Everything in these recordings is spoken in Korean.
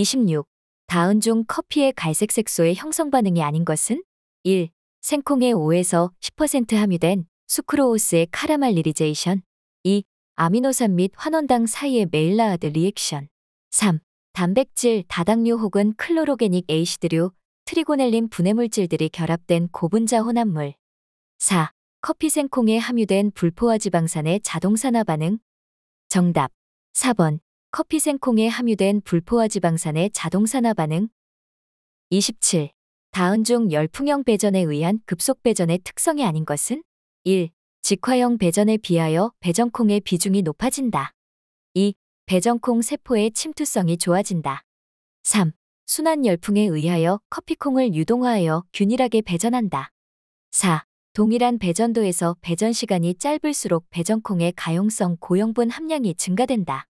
26. 다은종 커피의 갈색 색소의 형성 반응이 아닌 것은 1. 생콩의 5에서 10% 함유된 수크로우스의 카라말리리제이션 2. 아미노산 및 환원당 사이의 메일라하드 리액션 3. 단백질, 다당류 혹은 클로로게닉 에이시드류, 트리고넬린 분해물질들이 결합된 고분자 혼합물 4. 커피 생콩에 함유된 불포화 지방산의 자동산화 반응 정답 4번 커피 생콩에 함유된 불포화 지방산의 자동산화 반응 27. 다은 중 열풍형 배전에 의한 급속 배전의 특성이 아닌 것은 1. 직화형 배전에 비하여 배전콩의 비중이 높아진다. 2. 배전콩 세포의 침투성이 좋아진다. 3. 순환 열풍에 의하여 커피콩을 유동화하여 균일하게 배전한다. 4. 동일한 배전도에서 배전 시간이 짧을수록 배전콩의 가용성 고형분 함량이 증가된다.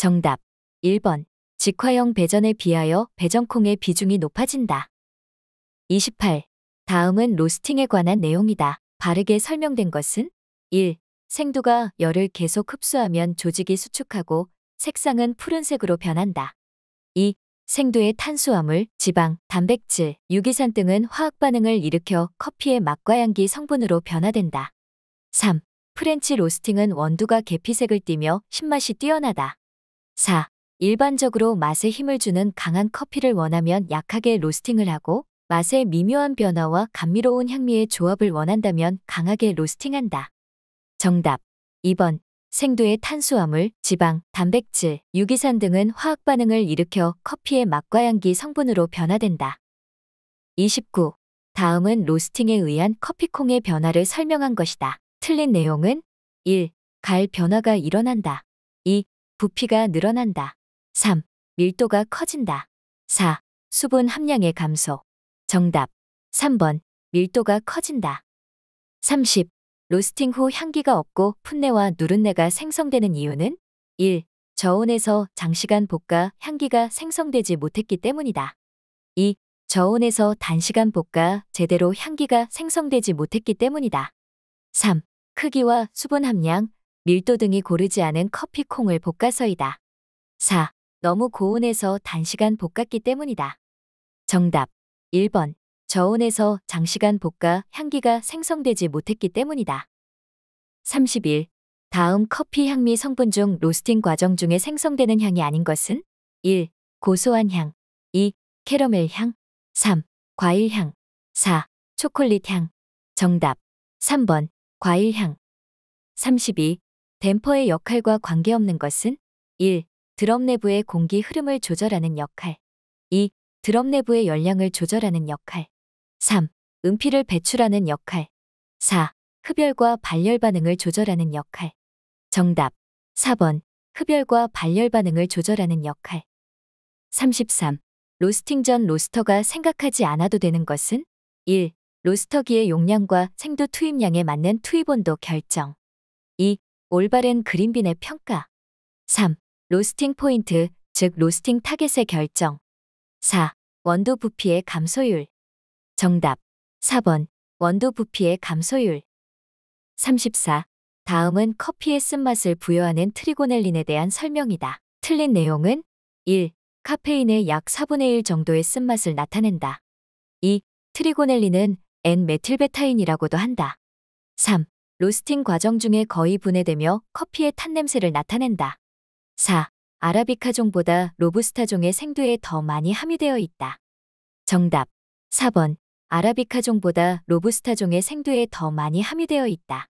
정답 1번 직화형 배전에 비하여 배전콩의 비중이 높아진다. 28. 다음은 로스팅에 관한 내용이다. 바르게 설명된 것은 1. 생두가 열을 계속 흡수하면 조직이 수축하고 색상은 푸른색으로 변한다. 2. 생두의 탄수화물, 지방, 단백질, 유기산 등은 화학 반응을 일으켜 커피의 맛과 향기 성분으로 변화된다. 3. 프렌치 로스팅은 원두가 계피색을 띠며 신맛이 뛰어나다. 4. 일반적으로 맛에 힘을 주는 강한 커피를 원하면 약하게 로스팅을 하고 맛의 미묘한 변화와 감미로운 향미의 조합을 원한다면 강하게 로스팅한다. 정답 2번 생두의 탄수화물, 지방, 단백질, 유기산 등은 화학 반응을 일으켜 커피의 맛과 향기 성분으로 변화된다. 29. 다음은 로스팅에 의한 커피콩의 변화를 설명한 것이다. 틀린 내용은 1. 갈 변화가 일어난다. 2. 부피가 늘어난다. 3. 밀도가 커진다. 4. 수분 함량의 감소. 정답. 3번. 밀도가 커진다. 30. 로스팅 후 향기가 없고 풋내와 누른내가 생성되는 이유는 1. 저온에서 장시간 볶아 향기가 생성되지 못했기 때문이다. 2. 저온에서 단시간 볶아 제대로 향기가 생성되지 못했기 때문이다. 3. 크기와 수분 함량, 밀도 등이 고르지 않은 커피콩을 볶아서이다. 4. 너무 고온에서 단시간 볶았기 때문이다. 정답 1번 저온에서 장시간 볶아 향기가 생성되지 못했기 때문이다. 31. 다음 커피 향미 성분 중 로스팅 과정 중에 생성되는 향이 아닌 것은 1. 고소한 향 2. 캐러멜 향 3. 과일 향 4. 초콜릿 향 정답 3번 과일 향 32. 댐퍼의 역할과 관계없는 것은 1. 드럼 내부의 공기 흐름을 조절하는 역할 2. 드럼 내부의 열량을 조절하는 역할 3. 음피를 배출하는 역할 4. 흡열과 발열 반응을 조절하는 역할 정답 4번 흡열과 발열 반응을 조절하는 역할 33. 로스팅 전 로스터가 생각하지 않아도 되는 것은 1. 로스터기의 용량과 생두 투입량에 맞는 투입 온도 결정 2. 올바른 그린빈의 평가 3. 로스팅 포인트, 즉 로스팅 타겟의 결정 4. 원두 부피의 감소율 정답 4번 원두 부피의 감소율 34. 다음은 커피의 쓴맛을 부여하는 트리고넬린에 대한 설명이다. 틀린 내용은 1. 카페인의 약 4분의 1 정도의 쓴맛을 나타낸다. 2. 트리고넬린은 N-메틸베타인이라고도 한다. 3. 로스팅 과정 중에 거의 분해되며 커피의 탄냄새를 나타낸다. 4. 아라비카종보다 로부스타종의 생두에 더 많이 함유되어 있다. 정답 4번 아라비카종보다 로부스타종의 생두에 더 많이 함유되어 있다.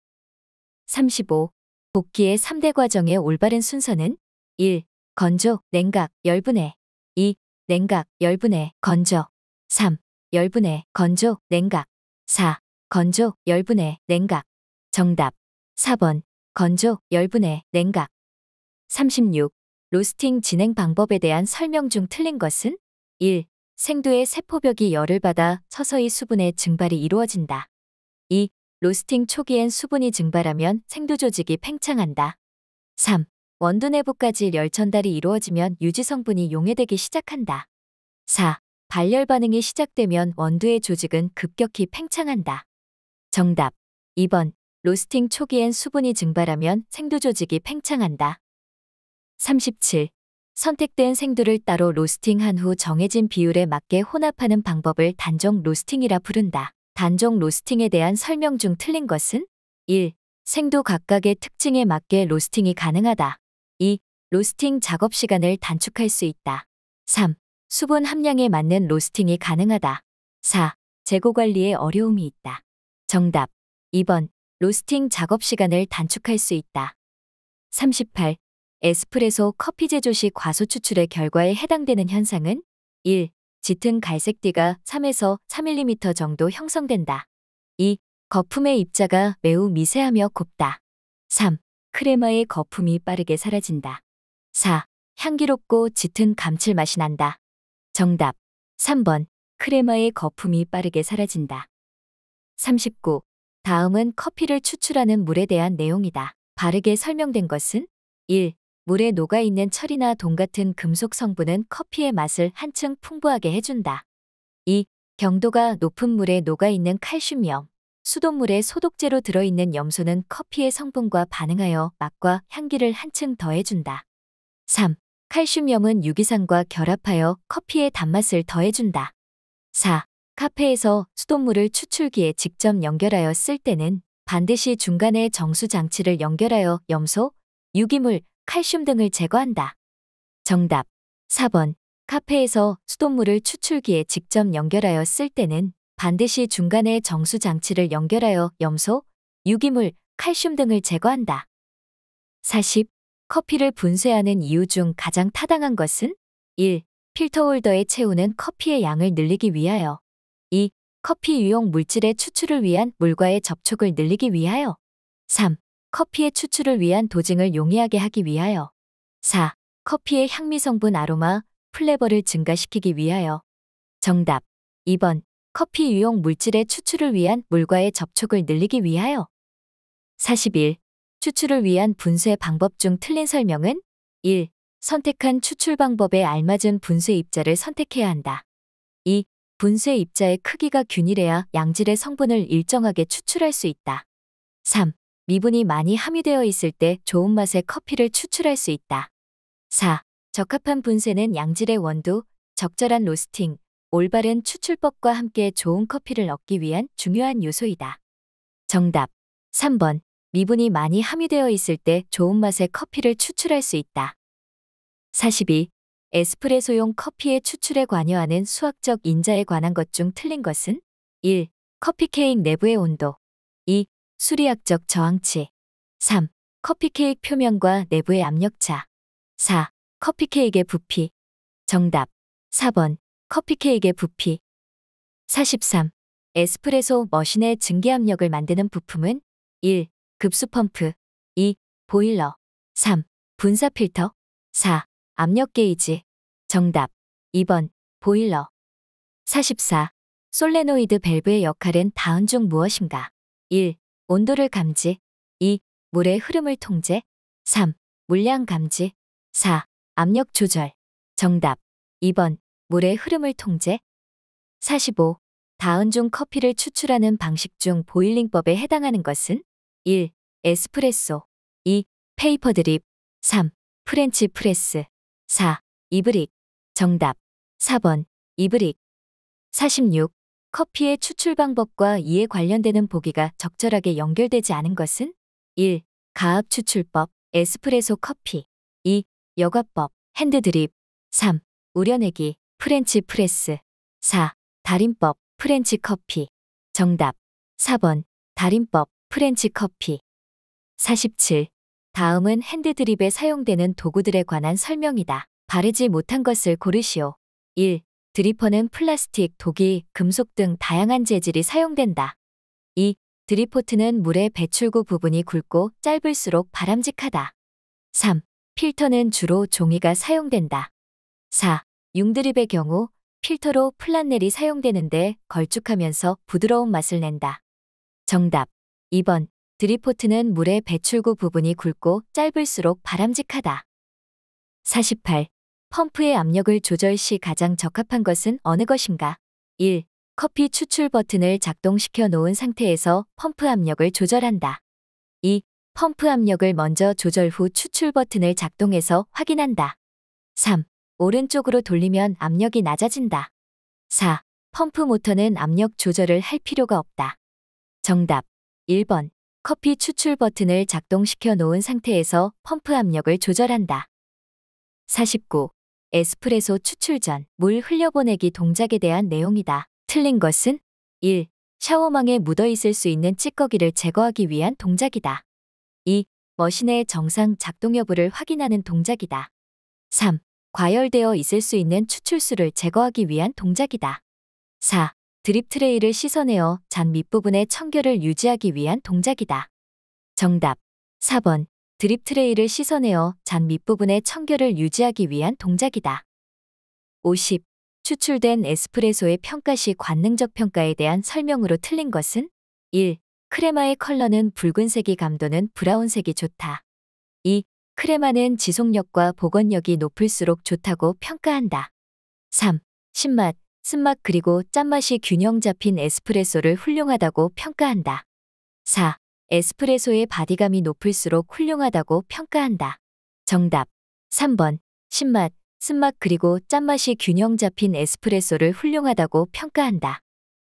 35. 복기의 3대 과정의 올바른 순서는 1. 건조, 냉각, 열분해 2. 냉각, 열분해, 건조 3. 열분해, 건조, 냉각 4. 건조, 열분해, 냉각 정답 4번 건조, 열분해, 냉각 36. 로스팅 진행 방법에 대한 설명 중 틀린 것은 1. 생두의 세포벽이 열을 받아 서서히 수분의 증발이 이루어진다. 2. 로스팅 초기엔 수분이 증발하면 생두 조직이 팽창한다. 3. 원두 내부까지 열천달이 이루어지면 유지 성분이 용해되기 시작한다. 4. 발열 반응이 시작되면 원두의 조직은 급격히 팽창한다. 정답 2번 로스팅 초기엔 수분이 증발하면 생두 조직이 팽창한다. 37. 선택된 생두를 따로 로스팅한 후 정해진 비율에 맞게 혼합하는 방법을 단종 로스팅이라 부른다. 단종 로스팅에 대한 설명 중 틀린 것은 1. 생두 각각의 특징에 맞게 로스팅이 가능하다. 2. 로스팅 작업 시간을 단축할 수 있다. 3. 수분 함량에 맞는 로스팅이 가능하다. 4. 재고 관리에 어려움이 있다. 정답 2번 로스팅 작업 시간을 단축할 수 있다. 38. 에스프레소 커피 제조 시 과소 추출의 결과에 해당되는 현상은 1. 짙은 갈색띠가 3에서 3mm 정도 형성된다. 2. 거품의 입자가 매우 미세하며 곱다. 3. 크레마의 거품이 빠르게 사라진다. 4. 향기롭고 짙은 감칠맛이 난다. 정답 3번 크레마의 거품이 빠르게 사라진다. 39. 다음은 커피를 추출하는 물에 대한 내용이다. 바르게 설명된 것은 1. 물에 녹아있는 철이나 돈 같은 금속 성분은 커피의 맛을 한층 풍부하게 해준다. 2. 경도가 높은 물에 녹아있는 칼슘염, 수돗물에 소독제로 들어있는 염소는 커피의 성분과 반응하여 맛과 향기를 한층 더해준다. 3. 칼슘염은 유기산과 결합하여 커피의 단맛을 더해준다. 4. 카페에서 수돗물을 추출기에 직접 연결하여 쓸 때는 반드시 중간에 정수장치를 연결하여 염소, 유기물, 칼슘 등을 제거한다. 정답 4번 카페에서 수돗물을 추출기에 직접 연결하여 쓸 때는 반드시 중간에 정수장치를 연결하여 염소, 유기물, 칼슘 등을 제거한다. 40. 커피를 분쇄하는 이유 중 가장 타당한 것은 1. 필터 홀더에 채우는 커피의 양을 늘리기 위하여 2. 커피 유용 물질의 추출을 위한 물과의 접촉을 늘리기 위하여 3. 커피의 추출을 위한 도징을 용이하게 하기 위하여 4. 커피의 향미 성분 아로마, 플레버를 증가시키기 위하여 정답 2번 커피 유용 물질의 추출을 위한 물과의 접촉을 늘리기 위하여 41. 추출을 위한 분쇄 방법 중 틀린 설명은 1. 선택한 추출 방법에 알맞은 분쇄 입자를 선택해야 한다. 2. 분쇄 입자의 크기가 균일해야 양질의 성분을 일정하게 추출할 수 있다. 3. 미분이 많이 함유되어 있을 때 좋은 맛의 커피를 추출할 수 있다. 4. 적합한 분쇄는 양질의 원두, 적절한 로스팅, 올바른 추출법과 함께 좋은 커피를 얻기 위한 중요한 요소이다. 정답 3번 미분이 많이 함유되어 있을 때 좋은 맛의 커피를 추출할 수 있다. 42. 에스프레소용 커피의 추출에 관여하는 수학적 인자에 관한 것 중 틀린 것은 1. 커피 케이크 내부의 온도 2. 수리학적 저항치 3. 커피 케이크 표면과 내부의 압력차 4. 커피 케이크의 부피 정답 4번 커피 케이크의 부피 43. 에스프레소 머신의 증기 압력을 만드는 부품은 1. 급수 펌프 2. 보일러 3. 분사 필터 4. 압력 게이지. 정답. 2번. 보일러. 44. 솔레노이드 밸브의 역할은 다음 중 무엇인가? 1. 온도를 감지. 2. 물의 흐름을 통제. 3. 물량 감지. 4. 압력 조절. 정답. 2번. 물의 흐름을 통제. 45. 다음 중 커피를 추출하는 방식 중 보일링법에 해당하는 것은? 1. 에스프레소. 2. 페이퍼 드립. 3. 프렌치 프레스. 4. 이브릭. 정답. 4번. 이브릭. 46. 커피의 추출 방법과 이에 관련되는 보기가 적절하게 연결되지 않은 것은? 1. 가압 추출법, 에스프레소 커피. 2. 여과법, 핸드드립. 3. 우려내기, 프렌치 프레스. 4. 달인법, 프렌치 커피. 정답. 4번. 달인법, 프렌치 커피. 47. 다음은 핸드드립에 사용되는 도구들에 관한 설명이다. 바르지 못한 것을 고르시오. 1. 드리퍼는 플라스틱, 독이, 금속 등 다양한 재질이 사용된다. 2. 드리포트는 물의 배출구 부분이 굵고 짧을수록 바람직하다. 3. 필터는 주로 종이가 사용된다. 4. 융드립의 경우 필터로 플란넬이 사용되는데 걸쭉하면서 부드러운 맛을 낸다. 정답 2번 드리포트는 물의 배출구 부분이 굵고 짧을수록 바람직하다. 48. 펌프의 압력을 조절 시 가장 적합한 것은 어느 것인가? 1. 커피 추출 버튼을 작동시켜 놓은 상태에서 펌프 압력을 조절한다. 2. 펌프 압력을 먼저 조절 후 추출 버튼을 작동해서 확인한다. 3. 오른쪽으로 돌리면 압력이 낮아진다. 4. 펌프 모터는 압력 조절을 할 필요가 없다. 정답 1번 커피 추출 버튼을 작동시켜 놓은 상태에서 펌프 압력을 조절한다. 49. 에스프레소 추출 전 물 흘려보내기 동작에 대한 내용이다. 틀린 것은 1. 샤워망에 묻어있을 수 있는 찌꺼기를 제거하기 위한 동작이다. 2. 머신의 정상 작동 여부를 확인하는 동작이다. 3. 과열되어 있을 수 있는 추출수를 제거하기 위한 동작이다. 4. 드립 트레이를 씻어내어 잔 밑부분의 청결을 유지하기 위한 동작이다. 정답 4번 드립 트레이를 씻어내어 잔 밑부분의 청결을 유지하기 위한 동작이다. 50. 추출된 에스프레소의 평가 시 관능적 평가에 대한 설명으로 틀린 것은 1. 크레마의 컬러는 붉은색이 감도는 브라운색이 좋다. 2. 크레마는 지속력과 복원력이 높을수록 좋다고 평가한다. 3. 신맛, 쓴맛 그리고 짠맛이 균형 잡힌 에스프레소를 훌륭하다고 평가한다. 4. 에스프레소의 바디감이 높을수록 훌륭하다고 평가한다. 정답. 3번. 신맛, 쓴맛 그리고 짠맛이 균형 잡힌 에스프레소를 훌륭하다고 평가한다.